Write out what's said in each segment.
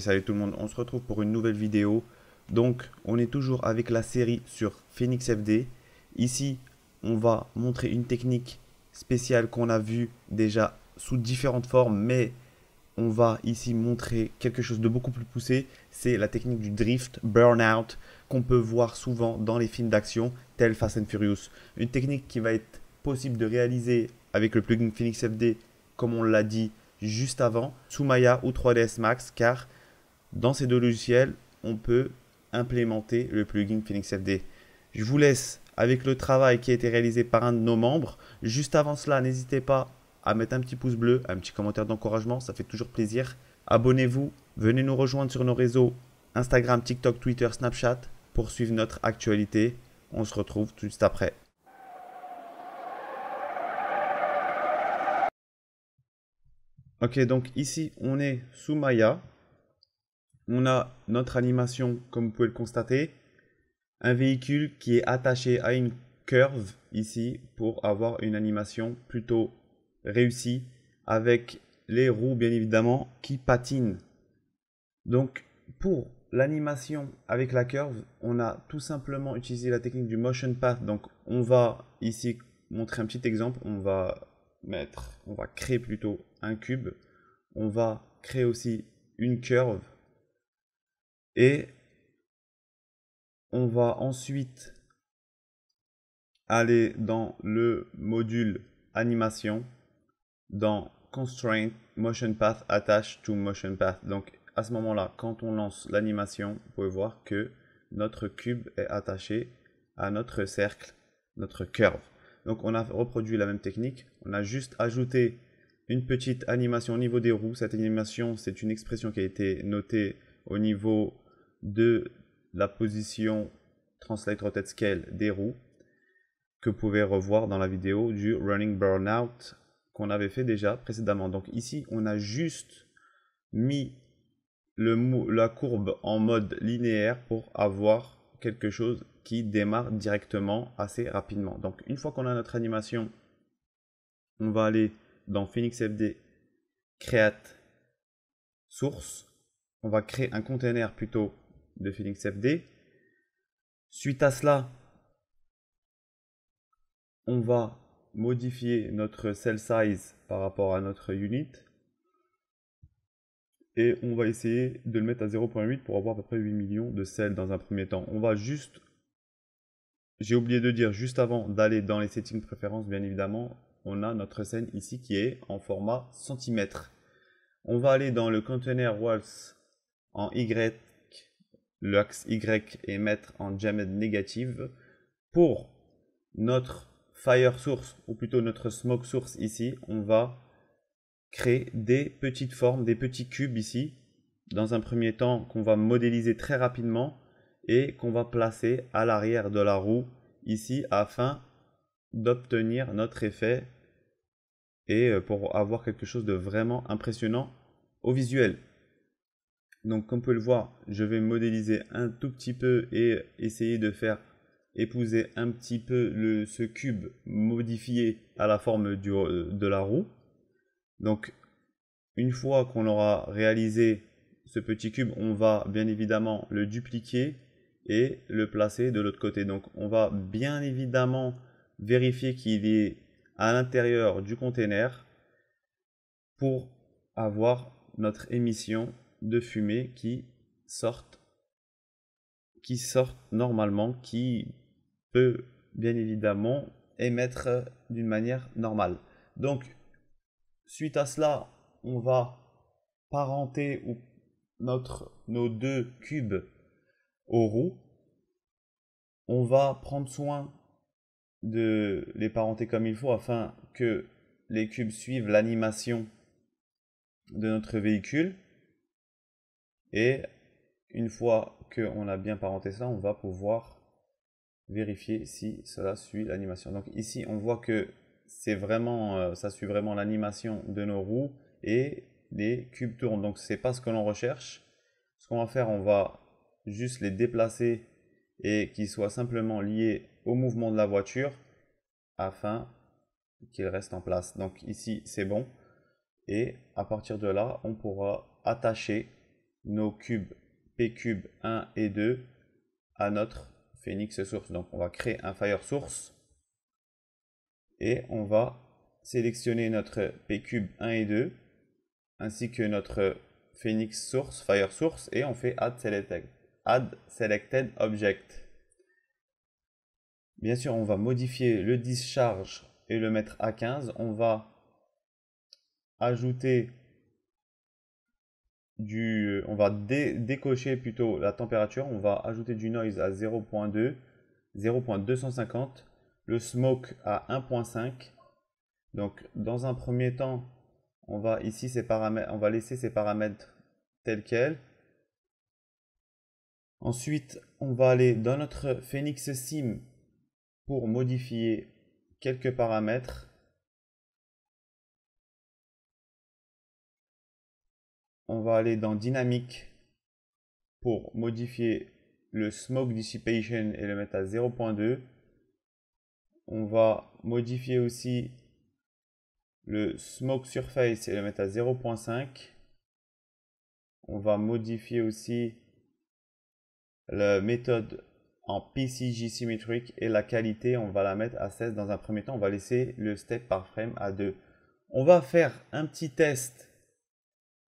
salut tout le monde, on se retrouve pour une nouvelle vidéo. Donc, on est toujours avec la série sur Phoenix FD. Ici, on va montrer une technique spéciale qu'on a vue déjà sous différentes formes, mais on va ici montrer quelque chose de beaucoup plus poussé. C'est la technique du drift burnout qu'on peut voir souvent dans les films d'action tels Fast and Furious. Une technique qui va être possible de réaliser avec le plugin Phoenix FD, comme on l'a dit juste avant Maya ou 3ds Max car dans ces deux logiciels, on peut implémenter le plugin Phoenix FD. Je vous laisse avec le travail qui a été réalisé par un de nos membres. Juste avant cela, n'hésitez pas à mettre un petit pouce bleu, un petit commentaire d'encouragement, ça fait toujours plaisir. Abonnez-vous, venez nous rejoindre sur nos réseaux Instagram, TikTok, Twitter, Snapchat pour suivre notre actualité. On se retrouve tout juste après. Ok, donc ici, on est sous Maya. On a notre animation, comme vous pouvez le constater. Un véhicule qui est attaché à une curve ici pour avoir une animation plutôt réussie avec les roues bien évidemment qui patinent. Donc pour l'animation avec la curve, on a tout simplement utilisé la technique du motion path. Donc on va ici montrer un petit exemple. On va on va créer plutôt un cube, on va créer aussi une curve et on va ensuite aller dans le module animation, dans constraint motion path Attach to motion path. Donc à ce moment-là, quand on lance l'animation, vous pouvez voir que notre cube est attaché à notre cercle, notre curve. Donc on a reproduit la même technique on a juste ajouté une petite animation au niveau des roues. Cette animation, c'est une expression qui a été notée au niveau de la position Translate Rotate Scale des roues que vous pouvez revoir dans la vidéo du Running Burnout qu'on avait fait déjà précédemment. Donc ici, on a juste mis la courbe en mode linéaire pour avoir quelque chose qui démarre directement assez rapidement. Donc une fois qu'on a notre animation on va aller dans Phoenix FD, Create Source. On va créer un container plutôt de Phoenix FD. Suite à cela, on va modifier notre cell size par rapport à notre unit. Et on va essayer de le mettre à 0.8 pour avoir à peu près 8 millions de cells dans un premier temps. On va juste j'ai oublié de dire juste avant d'aller dans les settings préférences, bien évidemment, on a notre scène ici qui est en format centimètre. On va aller dans le container walls en Y, l'axe Y et mettre en Jammed négative pour notre fire source ou plutôt notre smoke source ici, on va créer des petites formes, des petits cubes ici dans un premier temps qu'on va modéliser très rapidement et qu'on va placer à l'arrière de la roue ici afin d'obtenir notre effet et euh, pour avoir quelque chose de vraiment impressionnant au visuel. Donc comme vous pouvez le voir, je vais modéliser un tout petit peu et essayer de faire épouser un petit peu ce cube modifié à la forme euh, de la roue. Donc une fois qu'on aura réalisé ce petit cube, on va bien évidemment le dupliquer et le placer de l'autre côté. Donc on va bien évidemment vérifier qu'il est à l'intérieur du container pour avoir notre émission de fumée qui sorte qui sorte normalement qui peut bien évidemment émettre d'une manière normale. Donc suite à cela, on va parenter notre nos deux cubes aux roues. On va prendre soin de les parenter comme il faut afin que les cubes suivent l'animation de notre véhicule. Et une fois qu'on a bien parenté ça, on va pouvoir vérifier si cela suit l'animation. Donc ici, on voit que c'est vraiment, euh, ça suit vraiment l'animation de nos roues et les cubes tournent. Donc c'est pas ce que l'on recherche. Ce qu'on va faire, on va juste les déplacer et qui soit simplement lié au mouvement de la voiture afin qu'il reste en place. Donc ici, c'est bon. Et à partir de là, on pourra attacher nos cubes P cube 1 et 2 à notre Phoenix source. Donc on va créer un fire source et on va sélectionner notre P cube 1 et 2 ainsi que notre Phoenix source, fire source et on fait add select add selected object. Bien sûr, on va modifier le discharge et le mettre à 15. On va ajouter du, on va décocher plutôt la température, on va ajouter du noise à 0.2, 0.250, le smoke à 1.5. Donc dans un premier temps, on va ici ces paramètres, on va laisser ces paramètres tels quels. Ensuite, on va aller dans notre Phoenix Sim pour modifier quelques paramètres. On va aller dans Dynamique pour modifier le Smoke Dissipation et le mettre à 0.2. On va modifier aussi le Smoke Surface et le mettre à 0.5. On va modifier aussi la méthode en PCG symétrique et la qualité, on va la mettre à 16 dans un premier temps. On va laisser le step par frame à 2. On va faire un petit test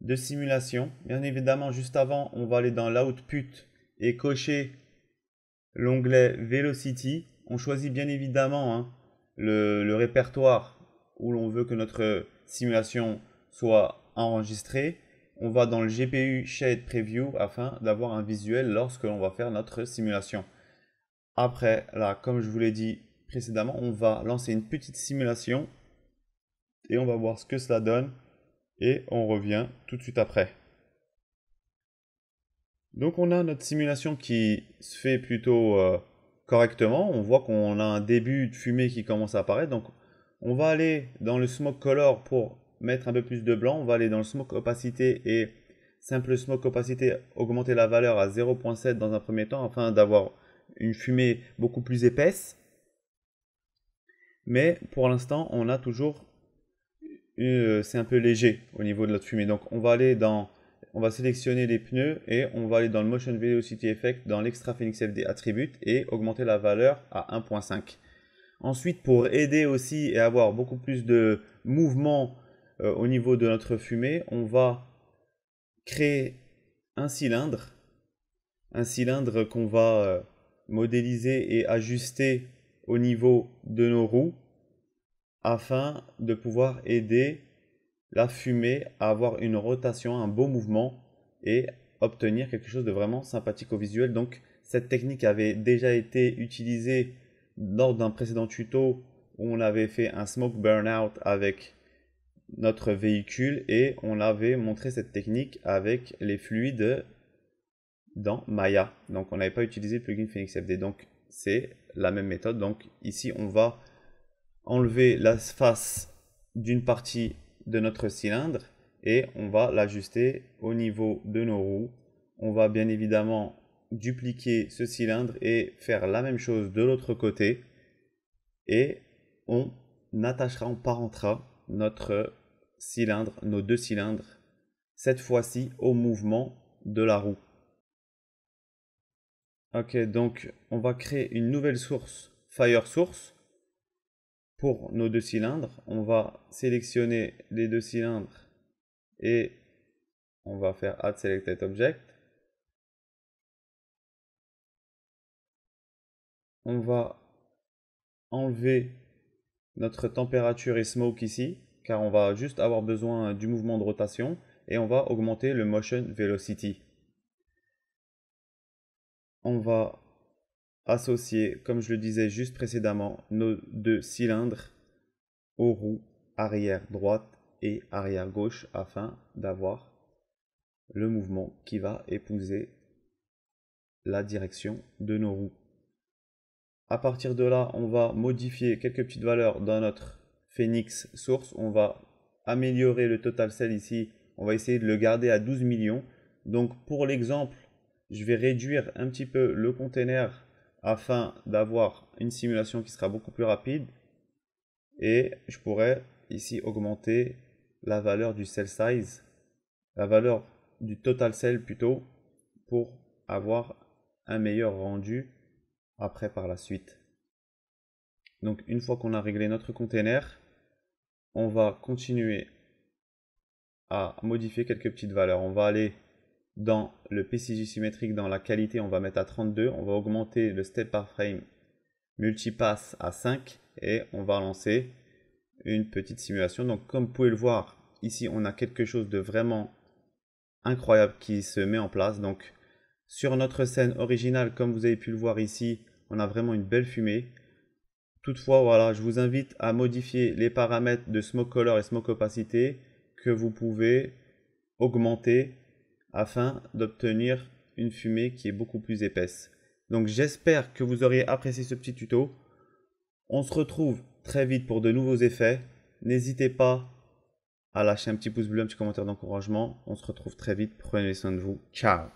de simulation. Bien évidemment, juste avant, on va aller dans l'output et cocher l'onglet Velocity. On choisit bien évidemment hein, le répertoire où l'on veut que notre simulation soit enregistrée on va dans le GPU Shade Preview afin d'avoir un visuel lorsque l'on va faire notre simulation. Après, là, comme je vous l'ai dit précédemment, on va lancer une petite simulation et on va voir ce que cela donne et on revient tout de suite après. Donc on a notre simulation qui se fait plutôt euh, correctement. On voit qu'on a un début de fumée qui commence à apparaître. Donc on va aller dans le smoke color pour mettre un peu plus de blanc, on va aller dans le smoke opacité et simple smoke opacité, augmenter la valeur à 0.7 dans un premier temps afin d'avoir une fumée beaucoup plus épaisse. Mais pour l'instant, on a toujours, euh, c'est un peu léger au niveau de notre fumée. Donc on va aller dans, on va sélectionner les pneus et on va aller dans le Motion Velocity Effect, dans l'Extra Phoenix FD Attribute et augmenter la valeur à 1.5. Ensuite, pour aider aussi et avoir beaucoup plus de mouvement euh, au niveau de notre fumée, on va créer un cylindre, un cylindre qu'on va euh, modéliser et ajuster au niveau de nos roues afin de pouvoir aider la fumée à avoir une rotation, un beau mouvement et obtenir quelque chose de vraiment sympathique au visuel. Donc cette technique avait déjà été utilisée lors d'un précédent tuto où on avait fait un smoke burnout avec notre véhicule et on avait montré cette technique avec les fluides dans Maya. Donc on n'avait pas utilisé le plugin Phoenix FD. Donc c'est la même méthode. Donc ici on va enlever la face d'une partie de notre cylindre et on va l'ajuster au niveau de nos roues. On va bien évidemment dupliquer ce cylindre et faire la même chose de l'autre côté et on attachera, on parentera notre cylindres, nos deux cylindres, cette fois-ci au mouvement de la roue. Ok, donc on va créer une nouvelle source, Fire Source, pour nos deux cylindres. On va sélectionner les deux cylindres et on va faire Add Selected Object. On va enlever notre température et smoke ici car on va juste avoir besoin du mouvement de rotation et on va augmenter le motion velocity. On va associer, comme je le disais juste précédemment, nos deux cylindres aux roues arrière droite et arrière gauche afin d'avoir le mouvement qui va épouser la direction de nos roues. À partir de là, on va modifier quelques petites valeurs dans notre Phoenix Source. On va améliorer le total cell ici. On va essayer de le garder à 12 millions. Donc pour l'exemple, je vais réduire un petit peu le container afin d'avoir une simulation qui sera beaucoup plus rapide. Et je pourrais ici augmenter la valeur du cell size, la valeur du total cell plutôt, pour avoir un meilleur rendu après par la suite. Donc une fois qu'on a réglé notre container, on va continuer à modifier quelques petites valeurs. On va aller dans le PCJ symétrique, dans la qualité, on va mettre à 32. On va augmenter le step par frame multipass à 5 et on va lancer une petite simulation. Donc comme vous pouvez le voir, ici on a quelque chose de vraiment incroyable qui se met en place. Donc sur notre scène originale, comme vous avez pu le voir ici, on a vraiment une belle fumée. Toutefois, voilà, je vous invite à modifier les paramètres de smoke color et smoke opacité que vous pouvez augmenter afin d'obtenir une fumée qui est beaucoup plus épaisse. Donc j'espère que vous auriez apprécié ce petit tuto. On se retrouve très vite pour de nouveaux effets. N'hésitez pas à lâcher un petit pouce bleu, un petit commentaire d'encouragement. On se retrouve très vite. Prenez soin de vous. Ciao